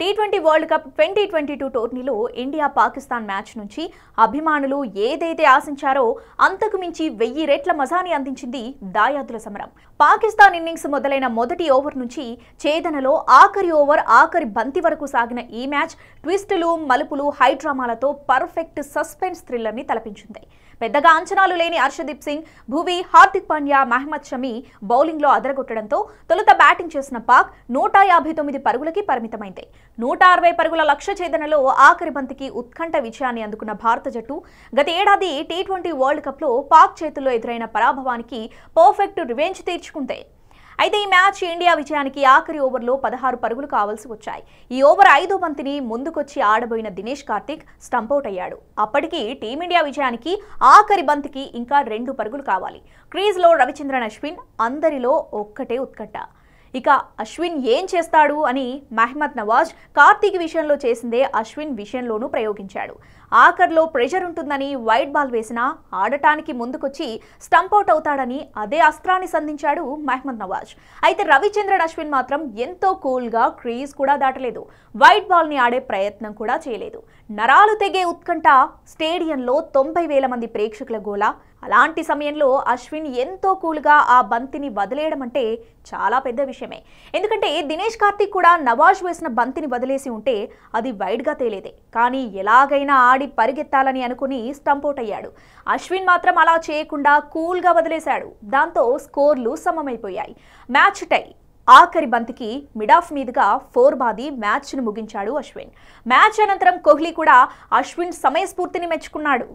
tea twenty world cup twenty twenty two టోర్నీలో India Pakistan match నుంచి అభిమానులు ఏదైతే ఆశించారో అంతకు మించి వెయ్యి రెట్ల మజాని అందించింది దాయాదుల సమరం పాకిస్తాన్ ఇన్నింగ్స్ మొదలైన మొదటి ఓవర్ నుంచి ఛేదనలో ఆఖరి ఓవర్ ఆఖరి బంతి వరకు సాగిన ఈ మ్యాచ్ ట్విస్టులు మలుపులు హై డ్రామాలతో పర్ఫెక్ట్ సస్పెన్స్ థ్రిల్లర్ని తలపించింది పెద్దగా అంచనాలు లేని హర్షదీప్ సింగ్ భువి హార్దిక్ పాండ్యా మహమ్మద్ షమి బౌలింగ్లో అదరగొట్టడంతో తొలుత బ్యాటింగ్ చేసిన పాక్ నూట యాభై తొమ్మిది పరుగులకి పరిమితమైంది నూట అరవై పరుగుల లక్ష్య ఛేదనలో ఆఖరి బంతికి ఉత్కంఠ విజయాన్ని అందుకున్న భారత జట్టు గత ఏడాది టీ ట్వంటీ వరల్డ్ కప్లో పాక్ చేతుల్లో ఎదురైన పరాభవానికి పర్ఫెక్ట్ రివెంజ్ తీర్చుకుంటే అయితే ఈ మ్యాచ్ ఇండియా విజయానికి ఆఖరి ఓవర్లో పదహారు పరుగులు కావాల్సి వచ్చాయి ఈ ఓవర్ ఐదో బంతిని ముందుకొచ్చి ఆడబోయిన దినేష్ కార్తిక్ స్టంపౌట్ అయ్యాడు అప్పటికి టీమిండియా విజయానికి ఆఖరి బంతికి ఇంకా రెండు పరుగులు కావాలి క్రీజ్లో రవిచంద్రన్ అశ్విన్ అందరిలో ఒక్కటే ఉత్కంఠ ఇక అశ్విన్ ఏం చేస్తాడు అని మహమ్మద్ నవాజ్ కార్తీక్ విషయంలో చేసిందే అశ్విన్ విషయంలోనూ ప్రయోగించాడు ఆఖర్లో ప్రెషర్ ఉంటుందని వైట్ బాల్ వేసినా ఆడటానికి ముందుకొచ్చి స్టంపౌట్ అవుతాడని అదే అస్త్రాన్ని సంధించాడు మహమ్మద్ నవాజ్ అయితే రవిచంద్రన్ అశ్విన్ మాత్రం ఎంతో కూల్గా క్రీజ్ కూడా దాటలేదు వైడ్ బాల్ని ఆడే ప్రయత్నం కూడా చేయలేదు నరాలు తెగే ఉత్కంఠ స్టేడియంలో తొంభై వేల మంది ప్రేక్షకుల గోల అలాంటి సమయంలో అశ్విన్ ఎంతో కూల్గా ఆ బంతిని వదిలేయడం అంటే చాలా పెద్ద విషయమే ఎందుకంటే దినేష్ కార్తిక్ కూడా నవాజ్ వేసిన బంతిని వదిలేసి ఉంటే అది వైడ్గా తేలేదే కానీ ఎలాగైనా ఆడి పరిగెత్తాలని అనుకుని స్టంపౌట్ అయ్యాడు అశ్విన్ మాత్రం అలా చేయకుండా కూల్గా వదిలేశాడు దాంతో స్కోర్లు సమమైపోయాయి మ్యాచ్ టై ఆఖరి బంతికి మిడాఫ్ మీదుగా ఫోర్ బాది మ్యాచ్ను ముగించాడు అశ్విన్ మ్యాచ్ అనంతరం కోహ్లీ కూడా అశ్విన్ సమయస్ఫూర్తిని మెచ్చుకున్నాడు